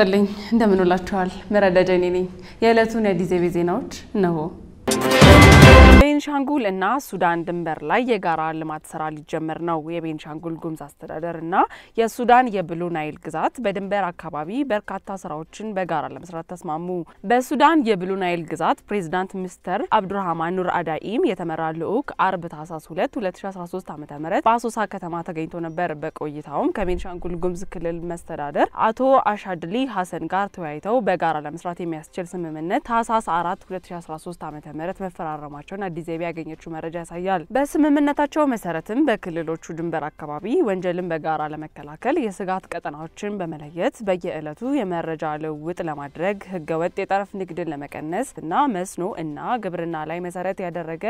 ይስጥልኝ እንደምን ውላችኋል። መረዳጃ እኔ ነኝ። የዕለቱን የዲዜቤ ዜናዎች እነሆ። ቤንሻንጉል እና ሱዳን ድንበር ላይ የጋራ ልማት ስራ ሊጀመር ነው። የቤንሻንጉል ጉሙዝ አስተዳደር እና የሱዳን የብሉ ናይል ግዛት በድንበር አካባቢ በርካታ ስራዎችን በጋራ ለመስራት ተስማሙ። በሱዳን የብሉ ናይል ግዛት ፕሬዚዳንት ሚስተር አብዱራህማን ኑር አዳኢም የተመራ ልዑክ አርብ ታህሳስ 2 2013 ዓ ም በአሶሳ ከተማ ተገኝቶ ነበር። በቆይታውም ከቤንሻንጉል ጉሙዝ ክልል መስተዳደር አቶ አሻድሊ ሀሰን ጋር ተወያይተው በጋራ ለመስራት የሚያስችል ስምምነት ታህሳስ 4 2013 ዓ ም መፈራረማቸውን አዲስ ዘይቤ ያገኘችው መረጃ ያሳያል። በስምምነታቸው መሰረትም በክልሎቹ ድንበር አካባቢ ወንጀልን በጋራ ለመከላከል የስጋት ቀጠናዎችን በመለየት በየዕለቱ የመረጃ ልውውጥ ለማድረግ ህገወጥ የጠረፍ ንግድን ለመቀነስ እና መስኖ እና ግብርና ላይ መሰረት ያደረገ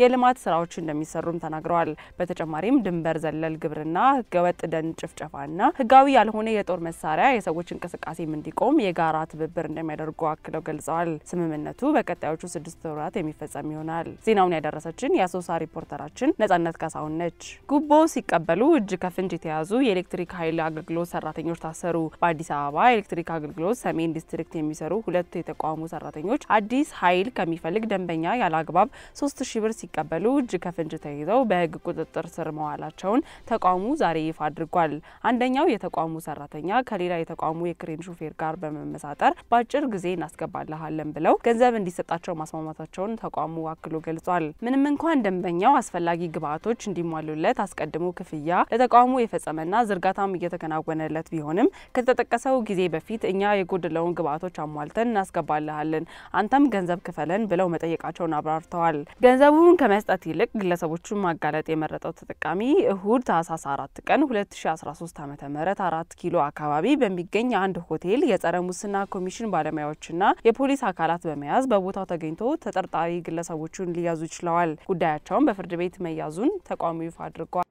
የልማት ስራዎች እንደሚሰሩም ተናግረዋል። በተጨማሪም ድንበር ዘለል ግብርና፣ ህገወጥ ደን ጭፍጨፋ እና ህጋዊ ያልሆነ የጦር መሳሪያ የሰዎች እንቅስቃሴም እንዲቆም የጋራ ትብብር እንደሚያደርጉ አክለው ገልጸዋል። ስምምነቱ በቀጣዮቹ ስድስት ወራት የሚፈጸም ይሆናል። ዜናውን ያደረሰችን የአሶሳ ሪፖርተራችን ነጻነት ካሳሁን ነች። ጉቦ ሲቀበሉ እጅ ከፍንጅ የተያዙ የኤሌክትሪክ ኃይል አገልግሎት ሰራተኞች ታሰሩ። በአዲስ አበባ ኤሌክትሪክ አገልግሎት ሰሜን ዲስትሪክት የሚሰሩ ሁለቱ የተቋሙ ሰራተኞች አዲስ ኃይል ከሚፈልግ ደንበኛ ያለ አግባብ ሶስት ሺ ብር ሲቀበሉ እጅ ከፍንጅ ተይዘው በህግ ቁጥጥር ስር መዋላቸውን ተቋሙ ዛሬ ይፋ አድርጓል። አንደኛው የተቋሙ ሰራተኛ ከሌላ የተቋሙ የክሬን ሹፌር ጋር በመመሳጠር በአጭር ጊዜ እናስገባልሃለን ብለው ገንዘብ እንዲሰጣቸው ማስማማታቸውን ተቋሙ አክሎ ገልጿል። ምንም እንኳን ደንበኛው አስፈላጊ ግብዓቶች እንዲሟሉለት አስቀድሞ ክፍያ ለተቋሙ የፈጸመና ዝርጋታም እየተከናወነለት ቢሆንም ከተጠቀሰው ጊዜ በፊት እኛ የጎደለውን ግብዓቶች አሟልተን እናስገባልሃለን፣ አንተም ገንዘብ ክፈለን ብለው መጠየቃቸውን አብራርተዋል። ገንዘቡን ከመስጠት ይልቅ ግለሰቦቹን ማጋለጥ የመረጠው ተጠቃሚ እሁድ ታህሳስ 4 ቀን 2013 ዓ ም 4 ኪሎ አካባቢ በሚገኝ አንድ ሆቴል የጸረ ሙስና ኮሚሽን ባለሙያዎችና የፖሊስ አካላት በመያዝ በቦታው ተገኝቶ ተጠርጣሪ ግለሰቦቹን ሊያዙ ችለዋል። ጉዳያቸውን በፍርድ ቤት መያዙን ተቋሙ ይፋ አድርጓል።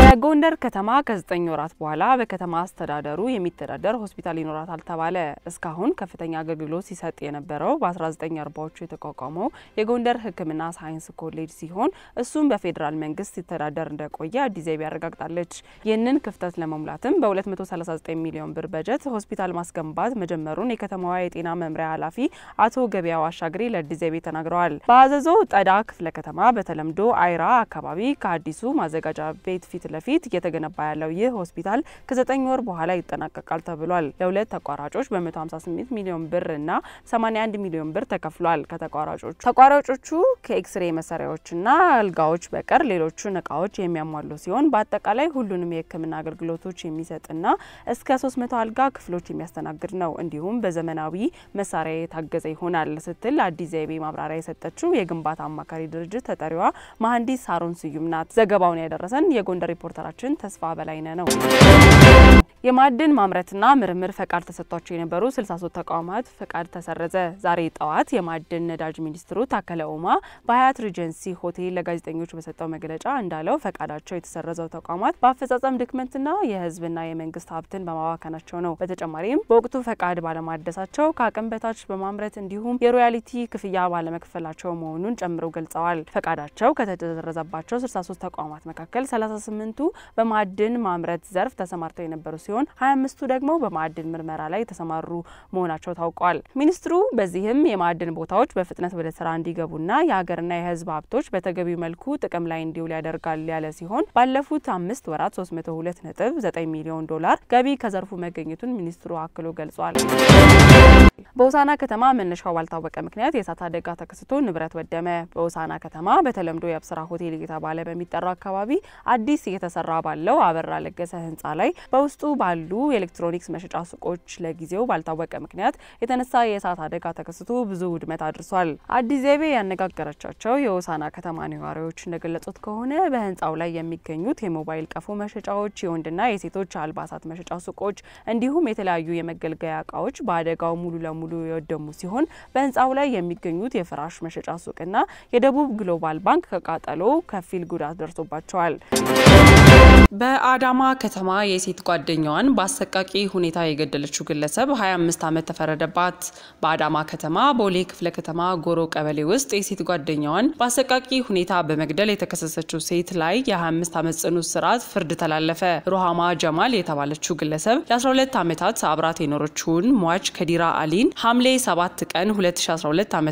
የጎንደር ከተማ ከዘጠኝ ወራት በኋላ በከተማ አስተዳደሩ የሚተዳደር ሆስፒታል ይኖራታል ተባለ። እስካሁን ከፍተኛ አገልግሎት ሲሰጥ የነበረው በ1940ዎቹ የተቋቋመው የጎንደር ሕክምና ሳይንስ ኮሌጅ ሲሆን እሱም በፌዴራል መንግስት ሲተዳደር እንደቆየ አዲስ ዘይቤ ያረጋግጣለች። ይህንን ክፍተት ለመሙላትም በ239 ሚሊዮን ብር በጀት ሆስፒታል ማስገንባት መጀመሩን የከተማዋ የጤና መምሪያ ኃላፊ አቶ ገበያው አሻግሬ ለአዲስ ዘይቤ ተናግረዋል። በአዘዞ ጠዳ ክፍለ ከተማ በተለምዶ አይራ አካባቢ ከአዲሱ ማዘጋጃ ቤት ፊት ፊት ለፊት እየተገነባ ያለው ይህ ሆስፒታል ከዘጠኝ ወር በኋላ ይጠናቀቃል ተብሏል። ለሁለት ተቋራጮች በ158 ሚሊዮን ብር እና 81 ሚሊዮን ብር ተከፍሏል። ከተቋራጮቹ ተቋራጮቹ ከኤክስሬ መሳሪያዎችና አልጋዎች በቀር ሌሎቹን እቃዎች የሚያሟሉ ሲሆን በአጠቃላይ ሁሉንም የህክምና አገልግሎቶች የሚሰጥና እስከ 300 አልጋ ክፍሎች የሚያስተናግድ ነው። እንዲሁም በዘመናዊ መሳሪያ የታገዘ ይሆናል ስትል አዲስ ዘይቤ ማብራሪያ የሰጠችው የግንባታ አማካሪ ድርጅት ተጠሪዋ መሀንዲስ ሳሮን ስዩም ናት። ዘገባውን ያደረሰን የጎንደር ሪፖርተራችን ተስፋ በላይነ ነው። የማዕድን ማምረትና ምርምር ፈቃድ ተሰጥቷቸው የነበሩ 63 ተቋማት ፈቃድ ተሰረዘ። ዛሬ ጠዋት የማዕድን ነዳጅ ሚኒስትሩ ታከለ ኡማ በሀያት ሪጀንሲ ሆቴል ለጋዜጠኞች በሰጠው መግለጫ እንዳለው ፈቃዳቸው የተሰረዘው ተቋማት በአፈጻጸም ድክመትና የህዝብና የመንግስት ሀብትን በማባከናቸው ነው። በተጨማሪም በወቅቱ ፈቃድ ባለማደሳቸው ከአቅም በታች በማምረት እንዲሁም የሮያሊቲ ክፍያ ባለመክፈላቸው መሆኑን ጨምሮ ገልጸዋል። ፈቃዳቸው ከተሰረዘባቸው 63 ተቋማት መካከል 38ቱ በማዕድን ማምረት ዘርፍ ተሰማርተው የነበሩ ሲሆን ሀያ አምስቱ ደግሞ በማዕድን ምርመራ ላይ የተሰማሩ መሆናቸው ታውቋል። ሚኒስትሩ በዚህም የማዕድን ቦታዎች በፍጥነት ወደ ስራ እንዲገቡና የሀገርና የህዝብ ሀብቶች በተገቢው መልኩ ጥቅም ላይ እንዲውል ያደርጋል ያለ ሲሆን ባለፉት አምስት ወራት 329 ነጥብ ሚሊዮን ዶላር ገቢ ከዘርፉ መገኘቱን ሚኒስትሩ አክሎ ገልጿል። በሆሳና ከተማ መነሻው ባልታወቀ ምክንያት የእሳት አደጋ ተከስቶ ንብረት ወደመ። በሆሳና ከተማ በተለምዶ የአብስራ ሆቴል እየተባለ በሚጠራው አካባቢ አዲስ እየተሰራ ባለው አበራ ለገሰ ህንፃ ላይ በውስጡ ባሉ የኤሌክትሮኒክስ መሸጫ ሱቆች ለጊዜው ባልታወቀ ምክንያት የተነሳ የእሳት አደጋ ተከስቶ ብዙ ውድመት አድርሷል። አዲስ ዘይቤ ያነጋገረቻቸው የሆሳና ከተማ ነዋሪዎች እንደገለጹት ከሆነ በህንፃው ላይ የሚገኙት የሞባይል ቀፎ መሸጫዎች፣ የወንድና የሴቶች አልባሳት መሸጫ ሱቆች እንዲሁም የተለያዩ የመገልገያ እቃዎች በአደጋው ሙሉ ለሙሉ የወደሙ ሲሆን በህንፃው ላይ የሚገኙት የፍራሽ መሸጫ ሱቅና የደቡብ ግሎባል ባንክ ከቃጠሎ ከፊል ጉዳት ደርሶባቸዋል። በአዳማ ከተማ የሴት ጓደኛዋን በአሰቃቂ ሁኔታ የገደለችው ግለሰብ 25 ዓመት ተፈረደባት። በአዳማ ከተማ ቦሌ ክፍለ ከተማ ጎሮ ቀበሌ ውስጥ የሴት ጓደኛዋን በአሰቃቂ ሁኔታ በመግደል የተከሰሰችው ሴት ላይ የ25 ዓመት ጽኑ እስራት ፍርድ ተላለፈ። ሩሃማ ጀማል የተባለችው ግለሰብ ለ12 ዓመታት አብራት የኖረችውን ሟች ከዲራ አሊን ሐምሌ 7 ቀን 2012 ዓ ም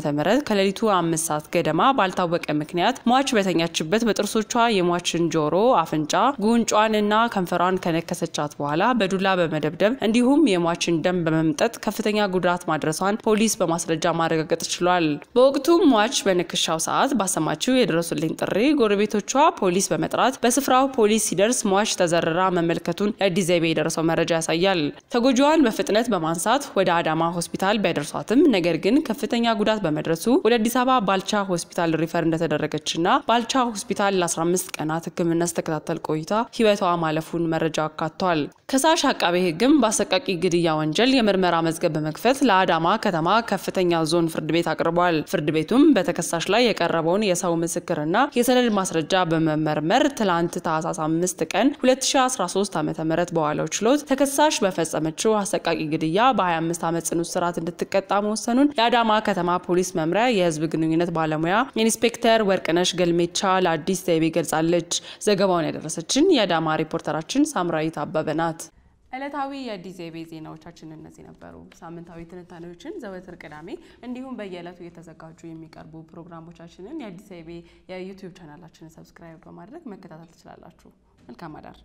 ከሌሊቱ አምስት ሰዓት ገደማ ባልታወቀ ምክንያት ሟች በተኛችበት በጥርሶቿ የሟችን ጆሮ፣ አፍንጫ፣ ጉንጭ ጉንጯንና ከንፈሯን ከነከሰቻት በኋላ በዱላ በመደብደብ እንዲሁም የሟችን ደም በመምጠጥ ከፍተኛ ጉዳት ማድረሷን ፖሊስ በማስረጃ ማረጋገጥ ችሏል። በወቅቱ ሟች በንክሻው ሰዓት ባሰማችው የደረሱልኝ ጥሪ ጎረቤቶቿ ፖሊስ በመጥራት በስፍራው ፖሊስ ሲደርስ ሟች ተዘርራ መመልከቱን ለአዲስ ዘይቤ የደረሰው መረጃ ያሳያል። ተጎጂዋን በፍጥነት በማንሳት ወደ አዳማ ሆስፒታል ቢያደርሷትም ነገር ግን ከፍተኛ ጉዳት በመድረሱ ወደ አዲስ አበባ ባልቻ ሆስፒታል ሪፈር እንደተደረገችና ባልቻ ሆስፒታል ለ15 ቀናት ሕክምና ስተከታተል ቆይታ ህይወቷ ማለፉን መረጃ አካቷል። ከሳሽ አቃቤ ህግም በአሰቃቂ ግድያ ወንጀል የምርመራ መዝገብ በመክፈት ለአዳማ ከተማ ከፍተኛ ዞን ፍርድ ቤት አቅርቧል። ፍርድ ቤቱም በተከሳሽ ላይ የቀረበውን የሰው ምስክርና የሰነድ ማስረጃ በመመርመር ትላንት ታህሳስ 5 ቀን 2013 ዓ ም በዋለው ችሎት ተከሳሽ በፈጸመችው አሰቃቂ ግድያ በ25 ዓመት ጽኑ እስራት እንድትቀጣ መወሰኑን የአዳማ ከተማ ፖሊስ መምሪያ የህዝብ ግንኙነት ባለሙያ ኢንስፔክተር ወርቅነሽ ገልሜቻ ለአዲስ ዘይቤ ገልጻለች። ዘገባውን ያደረሰችን የአዳማ ሪፖርተራችን ሳምራዊት አበበ ናት። ዕለታዊ የዲዜቤ ዜናዎቻችን እነዚህ ነበሩ። ሳምንታዊ ትንታኔዎችን ዘወትር ቅዳሜ እንዲሁም በየዕለቱ የተዘጋጁ የሚቀርቡ ፕሮግራሞቻችንን የአዲስ የዲዜቤ የዩቲዩብ ቻናላችንን ሰብስክራይብ በማድረግ መከታተል ትችላላችሁ። መልካም አዳር።